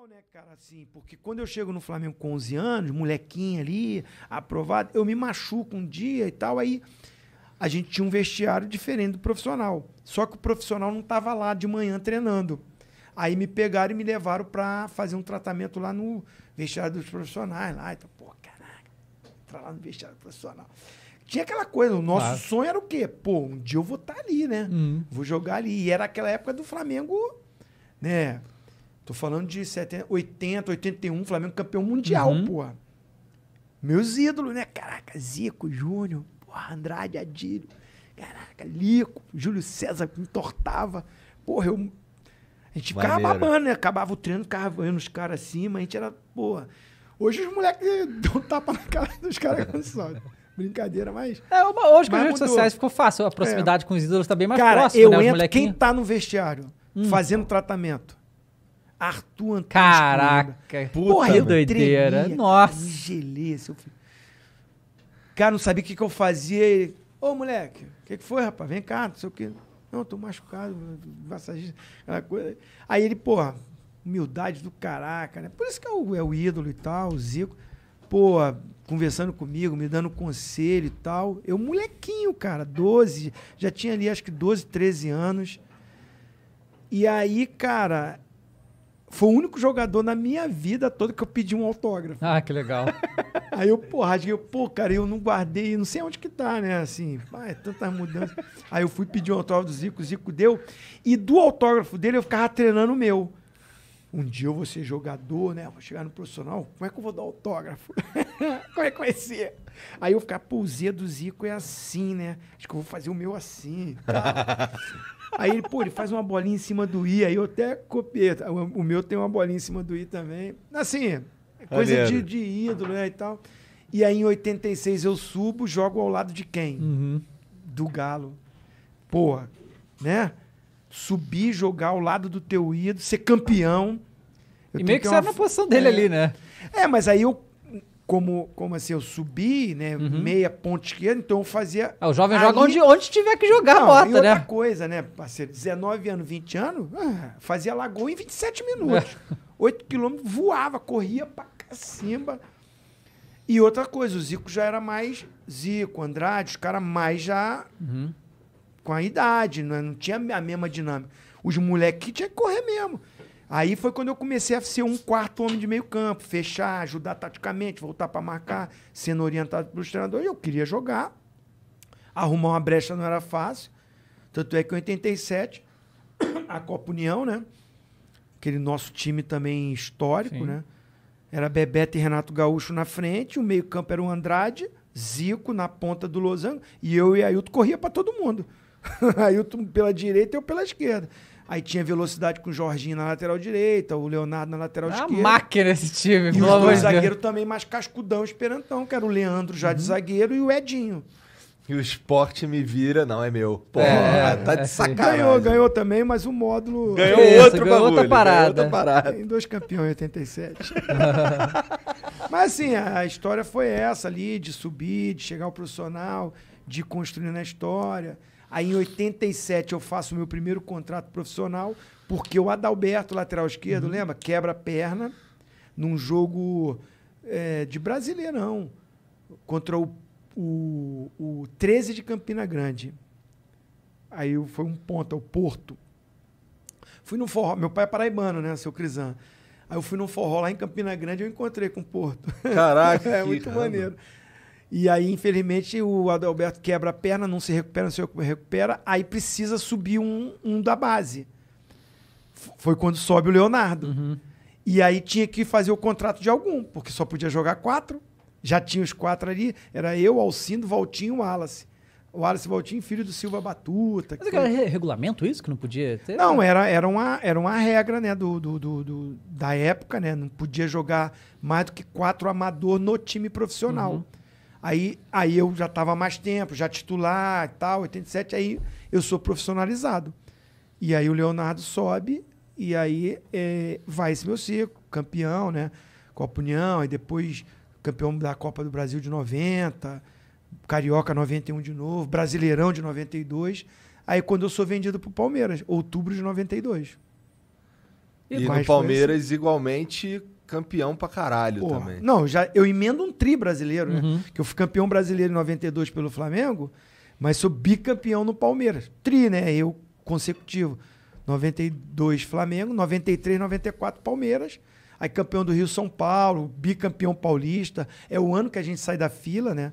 legal, né, cara, assim, porque quando eu chego no Flamengo com 11 anos, molequinho ali, aprovado, eu me machuco um dia e tal, aí a gente tinha um vestiário diferente do profissional. Só que o profissional não estava lá de manhã treinando. Aí me pegaram e me levaram para fazer um tratamento lá no vestiário dos profissionais. Lá. Então, pô, caraca, entrar lá no vestiário profissional. Tinha aquela coisa, o nosso claro. sonho era o quê? Pô, um dia eu vou estar tá ali, né? Uhum. Vou jogar ali. E era aquela época do Flamengo, né? Tô falando de 70, 80, 81, Flamengo campeão mundial, uhum. porra. Meus ídolos, né? Caraca, Zico, Júnior, porra, Andrade, Adílio. Caraca, Lico, Júlio César me tortava. Porra, eu. A gente Maneiro. ficava babando, né? Acabava o treino, ficava vendo os caras acima, a gente era, porra. Hoje os moleques dão tapa na cara dos caras quando Brincadeira, mas. É, hoje com as redes sociais ficou fácil. A proximidade é. com os ídolos tá bem mais cara, próxima. Né? Eu né, entro, quem tá no vestiário hum. fazendo tratamento Arthur Antônio. Caraca, puta, porra, que doideira. Tremia, Nossa. Cara, me gelei, seu filho. Cara, não sabia o que, que eu fazia. Ele, ô moleque, o que, que foi, rapaz? Vem cá, não sei o quê. Não, tô machucado, massagista, aquela coisa. Aí ele, porra, humildade do caraca, né? Por isso que é o, é o ídolo e tal, o Zico. Pô, conversando comigo, me dando conselho e tal. Eu, molequinho, cara, 12, já tinha ali acho que 12, 13 anos. E aí, cara, foi o único jogador na minha vida toda que eu pedi um autógrafo. Ah, que legal. Aí eu, porra, eu pô, cara, eu não guardei, não sei onde que tá, né? Assim, vai, é tantas mudanças. Aí eu fui pedir um autógrafo do Zico, o Zico deu. E do autógrafo dele eu ficava treinando o meu. Um dia eu vou ser jogador, né? Vou chegar no profissional, como é que eu vou dar autógrafo? Como é que Aí eu ficava, pô, o Z do Zico é assim, né? Acho que eu vou fazer o meu assim. aí ele, pô, ele faz uma bolinha em cima do I, aí eu até copiei. Tá? O, meu tem uma bolinha em cima do I também. Assim, é coisa de, de ídolo, né? E tal. E aí em 86 eu subo, jogo ao lado de quem? Uhum. Do Galo. Porra, né? Subir, jogar ao lado do teu ídolo, ser campeão. Eu e meio que, que uma... na posição dele é. ali, né? É, mas aí eu como, como assim, eu subi, né? Uhum. Meia ponta esquerda, então eu fazia. Ah, o jovem ali... joga onde, onde tiver que jogar não, a bota, e né? outra né? coisa, né, parceiro? 19 anos, 20 anos, ah, fazia lagoa em 27 minutos. É. 8 quilômetros, voava, corria pra cacimba. E outra coisa, o Zico já era mais. Zico, Andrade, os caras mais já. Uhum. Com a idade, não, né, não tinha a mesma dinâmica. Os moleques tinham que correr mesmo. Aí foi quando eu comecei a ser um quarto homem de meio campo, fechar, ajudar taticamente, voltar para marcar, sendo orientado pelos treinadores. Eu queria jogar. Arrumar uma brecha não era fácil. Tanto é que em 87, a Copa União, né? Aquele nosso time também histórico, Sim. né? Era Bebeto e Renato Gaúcho na frente, o meio-campo era o Andrade, Zico na ponta do losango, e eu e Ailton corria para todo mundo. Ailton pela direita e eu pela esquerda. Aí tinha velocidade com o Jorginho na lateral direita, o Leonardo na lateral é esquerda. Uma máquina esse time, E os dois zagueiros também mais cascudão, esperantão, que era o Leandro já uhum. de zagueiro e o Edinho. E o esporte me vira, não é meu. Porra, é, tá é, de é, é sacanagem. Ganhou, ganhou também, mas o módulo. Ganhou Isso, outro ganhou bagulho, outra parada. Outra parada. Tem dois campeões em 87. mas assim, a história foi essa ali, de subir, de chegar ao profissional, de construir na história. Aí em 87 eu faço o meu primeiro contrato profissional, porque o Adalberto, lateral esquerdo, uhum. lembra? Quebra a perna num jogo é, de Brasileirão contra o, o, o 13 de Campina Grande. Aí foi um ponto ao Porto. Fui no forró, meu pai é paraibano, né, seu Crisan? Aí eu fui num forró lá em Campina Grande e eu encontrei com o Porto. Caraca, é muito caramba. maneiro. E aí, infelizmente, o Adalberto quebra a perna, não se recupera, não se recupera, aí precisa subir um, um da base. foi quando sobe o Leonardo. Uhum. E aí tinha que fazer o contrato de algum, porque só podia jogar quatro. Já tinha os quatro ali. Era eu, Alcindo, Valtinho e Wallace. O Wallace Valtinho, filho do Silva Batuta. Mas que... era regulamento isso que não podia ter? Não, era, era, uma, era uma regra né, do, do, do, do da época, né? Não podia jogar mais do que quatro amador no time profissional. Uhum. Aí, aí eu já estava mais tempo, já titular e tal, 87, aí eu sou profissionalizado. E aí o Leonardo sobe, e aí é, vai esse meu ciclo, campeão, né? Copa União, e depois campeão da Copa do Brasil de 90, Carioca 91 de novo, Brasileirão de 92. Aí quando eu sou vendido para o Palmeiras, outubro de 92. E, e no assim. Palmeiras, assim. igualmente, campeão pra caralho Porra. também. Não, já, eu emendo um tri brasileiro, né? uhum. né? Que eu fui campeão brasileiro em 92 pelo Flamengo, mas sou bicampeão no Palmeiras. Tri, né? Eu consecutivo. 92 Flamengo, 93, 94 Palmeiras. Aí campeão do Rio São Paulo, bicampeão paulista. É o ano que a gente sai da fila, né?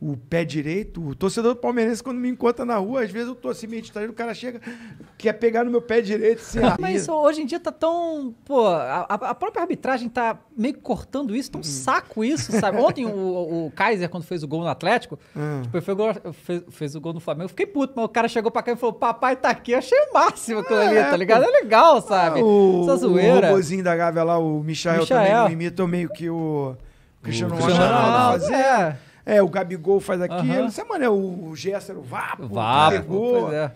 o pé direito. O torcedor palmeirense, quando me encontra na rua, às vezes eu tô assim, meio distraído, o cara chega, quer pegar no meu pé direito. Assim, ah, Mas hoje em dia tá tão. Pô, a, a, própria arbitragem tá meio cortando isso, tão hum. saco isso, sabe? Ontem o, o Kaiser, quando fez o gol no Atlético, hum. tipo, fez, fez, fez, o gol no Flamengo, eu fiquei puto, mas o cara chegou pra cá e falou: papai tá aqui, eu achei o máximo aquilo ah, é, ali, tá ligado? É legal, sabe? O, Essa zoeira. O bozinho da Gávea lá, o Michael, Michael. também não imita meio que o. Cristiano Ronaldo fazer. É. É, o Gabigol faz aquilo. Uhum. Você, mano, é o Gessero, vá. Vapo. Vapo, pegou, é.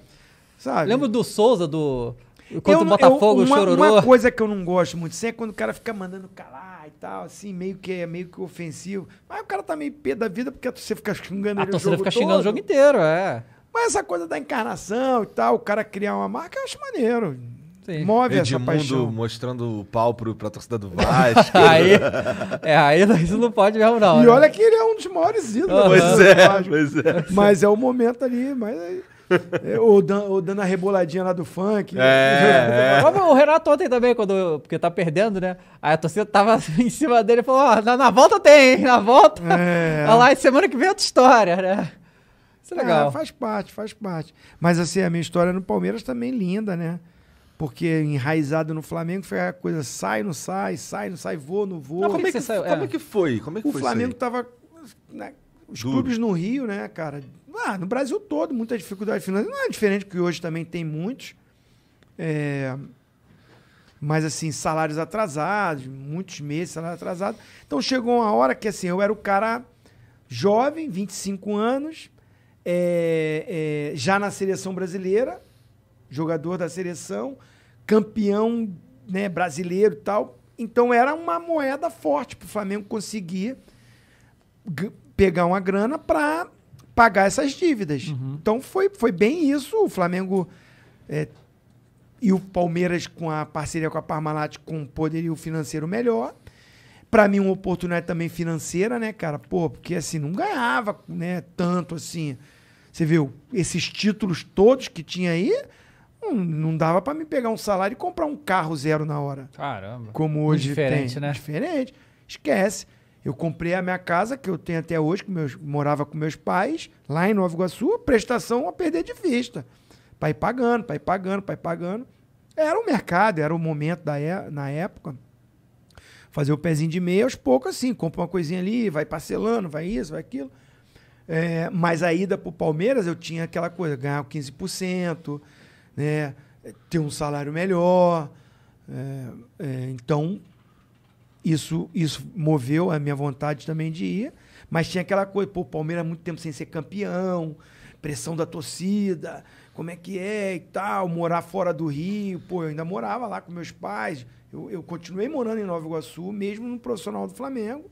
Sabe? Lembro do Souza, do... Enquanto o Botafogo eu, uma, chororô. Uma coisa que eu não gosto muito assim, é quando o cara fica mandando calar e tal, assim, meio que é meio que ofensivo. Mas o cara tá meio pé da vida porque você fica xingando a ah, ele então o jogo fica todo. xingando o jogo inteiro, é. Mas essa coisa da encarnação e tal, o cara criar uma marca, eu acho maneiro. Sim. Move Edmundo essa paixão. mostrando o pau pro, pra torcida do Vasco. aí, é, aí isso não pode mesmo, não. E né? olha que ele é um dos maiores ídolos. Uhum. Pois, é, pois é, Mas é o momento ali, mas... Aí... É, ou, dan, dando a reboladinha lá do funk. É, né? é. é. O Renato ontem também, quando, porque tá perdendo, né? Aí a torcida tava em cima dele e falou: oh, na, na, volta tem, hein? Na volta. É. Olha lá, semana que vem é outra história, né? Isso é ah, legal. faz parte, faz parte. Mas assim, a minha história no Palmeiras também linda, né? porque enraizado no Flamengo foi a coisa sai, não sai, sai, não sai, vou, não vou. Não, como, é, é que, saiu? como é. é que foi? Como é que o foi Flamengo tava. Né, os Duro. clubes no Rio, né, cara? Ah, no Brasil todo, muita dificuldade financeira. Não é diferente que hoje também tem muitos. É, mas assim, salários atrasados, muitos meses, salários atrasados. Então chegou uma hora que assim, eu era o cara jovem, 25 anos, é, é, já na seleção brasileira, jogador da seleção, campeão né, brasileiro e tal. Então era uma moeda forte para o Flamengo conseguir pegar uma grana para pagar essas dívidas. Uhum. Então foi, foi bem isso. O Flamengo é, e o Palmeiras, com a parceria com a Parmalat, com um poderio financeiro melhor. Para mim, uma oportunidade também financeira, né, cara? Pô, porque assim, não ganhava né, tanto assim. Você viu esses títulos todos que tinha aí, não, dava para me pegar um salário e comprar um carro zero na hora. Caramba. Como hoje Diferente, tem. né? Diferente. Esquece. Eu comprei a minha casa, que eu tenho até hoje, que meus, morava com meus pais, lá em Nova Iguaçu, prestação a perder de vista. Pai pagando, pai pagando, pai pagando. Era o mercado, era o momento da é, na época. Fazer o pezinho de meia aos poucos, assim, compra uma coisinha ali, vai parcelando, vai isso, vai aquilo. É, mas a ida para o Palmeiras, eu tinha aquela coisa, ganhar 15% né, ter um salário melhor. É, é, então, isso, isso moveu a minha vontade também de ir. Mas tinha aquela coisa, pô, o Palmeiras há muito tempo sem ser campeão, pressão da torcida, como é que é e tal, morar fora do Rio. Pô, eu ainda morava lá com meus pais. Eu, eu continuei morando em Nova Iguaçu, mesmo no profissional do Flamengo.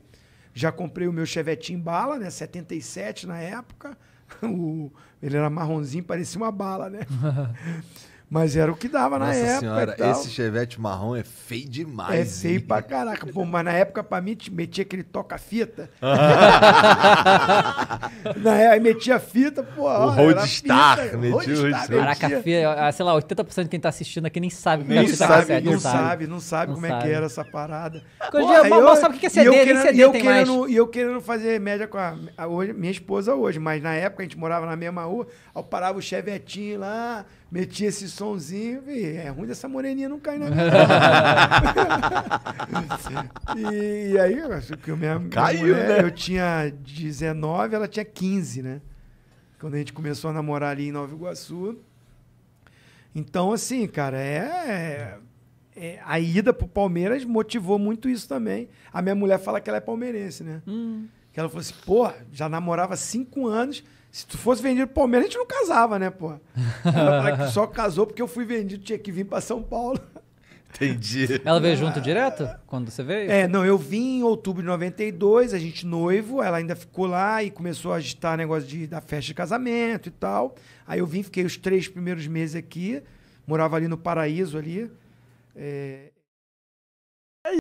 Já comprei o meu Chevetinho Bala, né? 77 na época o, ele era marronzinho, parecia uma bala, né? Mas era o que dava Nossa na época. Senhora, esse chevette marrom é feio demais. É feio pra caraca. Pô, mas na época, pra mim, metia aquele toca-fita. na época, metia fita, pô. O Roadstar. Caraca, fita, sei lá, 80% de quem tá assistindo aqui nem sabe como é que tá sabe, cassete, não, não sabe, não sabe não como sabe. é que era essa parada. eu, sabe o que é CD, eu querendo, CD eu tem querendo, mais. E eu querendo fazer média com a, a minha esposa hoje, mas na época a gente morava na mesma rua, eu parava o chevetinho lá... Meti esse sonzinho, e é ruim dessa moreninha não cair na minha e, e aí, eu, minha, Caiu, minha mulher, né? eu tinha 19, ela tinha 15, né? Quando a gente começou a namorar ali em Nova Iguaçu. Então, assim, cara, é, é, a ida pro Palmeiras motivou muito isso também. A minha mulher fala que ela é palmeirense, né? Hum. Que ela falou assim, pô, já namorava cinco anos, se tu fosse vendido pro Palmeiras, a gente não casava, né, pô? só casou porque eu fui vendido, tinha que vir para São Paulo. Entendi. Ela veio junto direto? Quando você veio? É, não, eu vim em outubro de 92, a gente noivo, ela ainda ficou lá e começou a agitar negócio de, da festa de casamento e tal. Aí eu vim, fiquei os três primeiros meses aqui, morava ali no Paraíso ali. É,